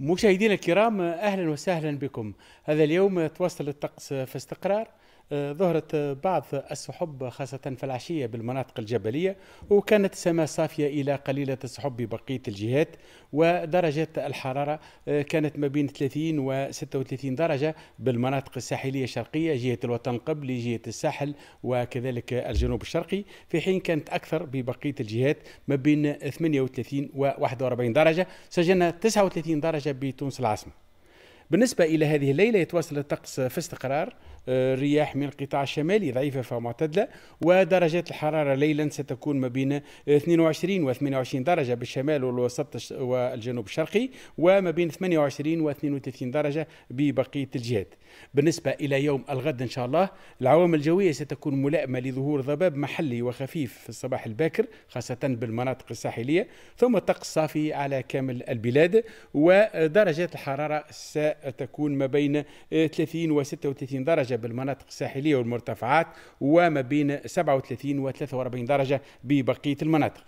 مشاهدينا الكرام اهلا وسهلا بكم هذا اليوم تواصل الطقس في استقرار ظهرت بعض السحب خاصة في العشية بالمناطق الجبلية وكانت السماء صافية إلى قليلة السحب ببقية الجهات ودرجة الحرارة آه، كانت ما بين 30 و 36 درجة بالمناطق الساحلية الشرقية جهة الوطن قبل جهة الساحل وكذلك الجنوب الشرقي في حين كانت أكثر ببقية الجهات ما بين 38 و 41 درجة سجلنا 39 درجة بتونس العاصمة بالنسبة إلى هذه الليلة يتواصل الطقس في استقرار آه، رياح من القطاع الشمالي ضعيفة فمعتدلة ودرجات الحرارة ليلا ستكون ما بين 22 و 28 درجة بالشمال والوسط والجنوب الشرقي وما بين 28 و 32 درجة ببقية الجهات بالنسبة إلى يوم الغد إن شاء الله العوامل الجوية ستكون ملائمة لظهور ضباب محلي وخفيف في الصباح الباكر خاصة بالمناطق الساحلية ثم الطقس صافي على كامل البلاد ودرجات الحرارة ستكون تكون ما بين 30 و 36 درجة بالمناطق الساحلية والمرتفعات وما بين 37 و 43 درجة ببقية المناطق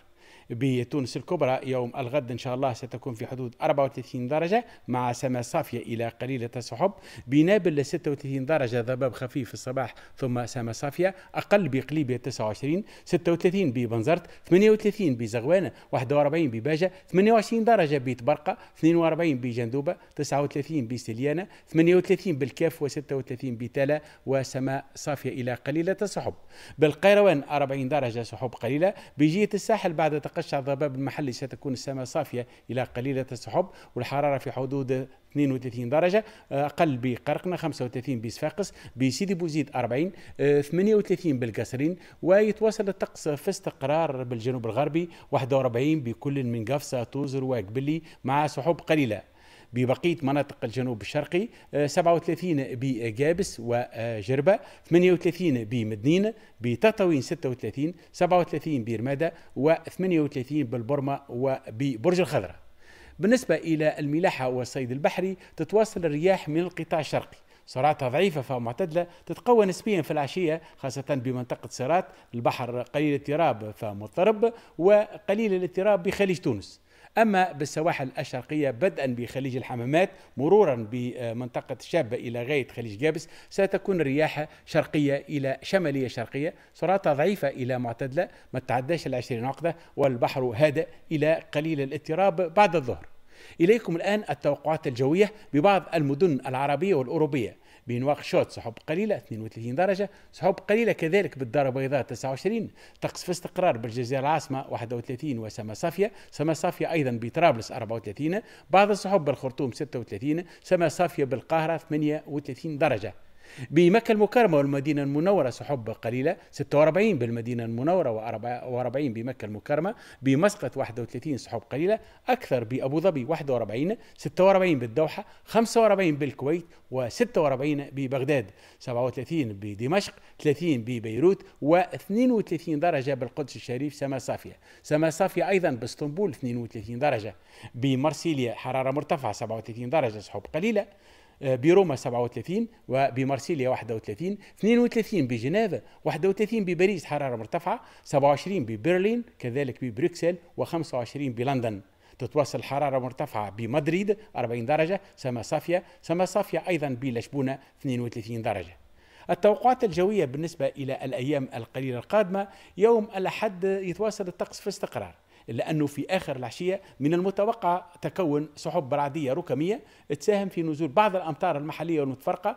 بتونس الكبرى يوم الغد إن شاء الله ستكون في حدود 34 درجة مع سماء صافية إلى قليلة السحب بنابل 36 درجة ضباب خفيف في الصباح ثم سماء صافية أقل بقليبيا 29 36 ببنزرت 38 بزغوانة 41 بباجة 28 درجة بتبرقة 42 بجندوبة 39 بسليانة 38 بالكاف و36 بتالا وسماء صافية إلى قليلة السحب بالقيروان 40 درجة سحب قليلة بجيه الساحل بعد تقريبا تتقشع الضباب المحلي ستكون السماء صافية إلى قليلة السحب والحرارة في حدود 32 درجة أقل بقرقنة 35 بصفاقس بسيدي بوزيد 40 38 بالقصرين ويتواصل الطقس في استقرار بالجنوب الغربي 41 بكل من قفصة توزر وقبلي مع سحب قليلة ببقية مناطق الجنوب الشرقي 37 آه، بجابس وجربة 38 بمدنين بتطاوين 36 37 برمادة و38 بالبرمة وببرج الخضره بالنسبة إلى الملاحة والصيد البحري تتواصل الرياح من القطاع الشرقي سرعتها ضعيفة فمعتدلة تتقوى نسبيا في العشية خاصة بمنطقة سرات البحر قليل الاضطراب فمضطرب وقليل الاضطراب بخليج تونس أما بالسواحل الشرقية بدءا بخليج الحمامات مرورا بمنطقة الشابة إلى غاية خليج جابس ستكون الرياح شرقية إلى شمالية شرقية سرعتها ضعيفة إلى معتدلة ما تعداش العشرين عقدة والبحر هادئ إلى قليل الاضطراب بعد الظهر إليكم الآن التوقعات الجوية ببعض المدن العربية والأوروبية بنواقشوط سحب قليلة 32 درجة سحب قليلة كذلك بالدار البيضاء 29 طقس في استقرار بالجزيرة العاصمة 31 وسما صافية سما صافية أيضا بطرابلس 34 بعض السحب بالخرطوم 36 سما صافية بالقاهرة 38 درجة بمكة المكرمة والمدينة المنورة سحب قليلة 46 بالمدينة المنورة و40 بمكة المكرمة بمسقط 31 سحب قليلة أكثر بأبو ظبي 41 46 بالدوحة 45 بالكويت و46 ببغداد 37 بدمشق 30 ببيروت و32 درجة بالقدس الشريف سما صافية سما صافية أيضا باسطنبول 32 درجة بمرسيليا حرارة مرتفعة 37 درجة سحب قليلة آه، بروما 37 وبمارسيليا 31 32 بجنيف 31 بباريس حرارة مرتفعة 27 ببرلين كذلك ببروكسل و25 بلندن تتواصل الحرارة مرتفعة بمدريد 40 درجة سما صافية سما صافية أيضا بلشبونة 32 درجة التوقعات الجوية بالنسبة إلى الأيام القليلة القادمة يوم الأحد يتواصل الطقس في استقرار لأنه في آخر العشية من المتوقع تكون سحب رعديه ركامية تساهم في نزول بعض الأمطار المحلية والمتفرقة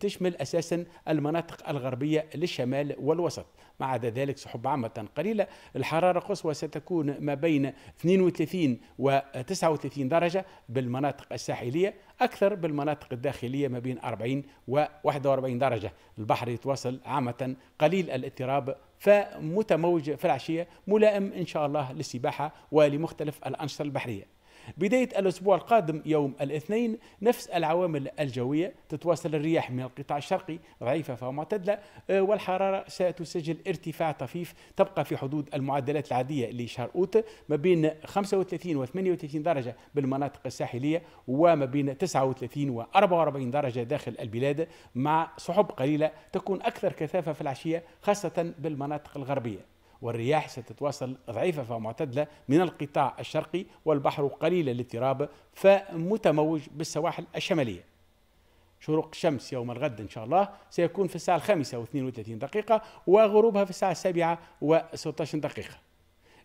تشمل اساسا المناطق الغربيه للشمال والوسط ما عدا ذلك سحب عامة قليلة الحرارة القصوى ستكون ما بين 32 و 39 درجة بالمناطق الساحلية أكثر بالمناطق الداخلية ما بين 40 و 41 درجة البحر يتواصل عامة قليل الاضطراب فمتموج في العشية ملائم إن شاء الله للسباحة ولمختلف الأنشطة البحرية بداية الأسبوع القادم يوم الاثنين نفس العوامل الجوية تتواصل الرياح من القطاع الشرقي ضعيفة فمعتدلة آه، والحرارة ستسجل ارتفاع طفيف تبقى في حدود المعدلات العادية لشهر أوت ما بين 35 و 38 درجة بالمناطق الساحلية وما بين 39 و 44 درجة داخل البلاد مع سحب قليلة تكون أكثر كثافة في العشية خاصة بالمناطق الغربية والرياح ستتواصل ضعيفة فمعتدلة من القطاع الشرقي والبحر قليل الاضطراب فمتموج بالسواحل الشمالية شروق الشمس يوم الغد إن شاء الله سيكون في الساعة الخامسة و32 دقيقة وغروبها في الساعة السابعة و16 دقيقة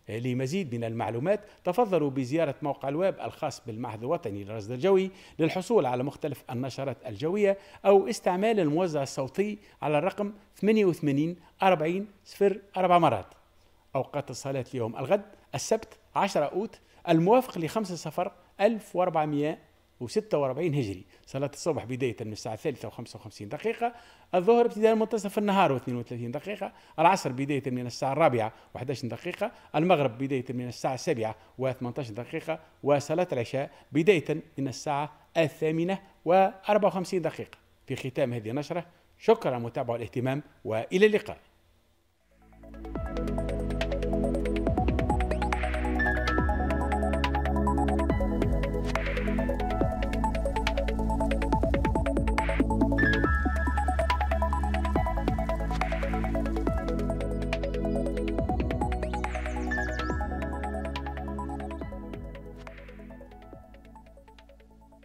لمزيد من المعلومات تفضلوا بزيارة موقع الويب الخاص بالمعهد الوطني للرصد الجوي للحصول على مختلف النشرات الجوية أو استعمال الموزع الصوتي على الرقم 88 40 04 مرات أوقات الصلاة اليوم الغد السبت 10 أوت الموافق لخمسة سفر 1446 هجري صلاة الصبح بداية من الساعة الثالثة وخمسة وخمسين دقيقة الظهر ابتداء منتصف النهار و32 دقيقة العصر بداية من الساعة الرابعة و11 دقيقة المغرب بداية من الساعة السابعة و18 دقيقة وصلاة العشاء بداية من الساعة الثامنة الثامنة و54 دقيقة في ختام هذه النشرة شكرا متابعة الاهتمام وإلى اللقاء thank you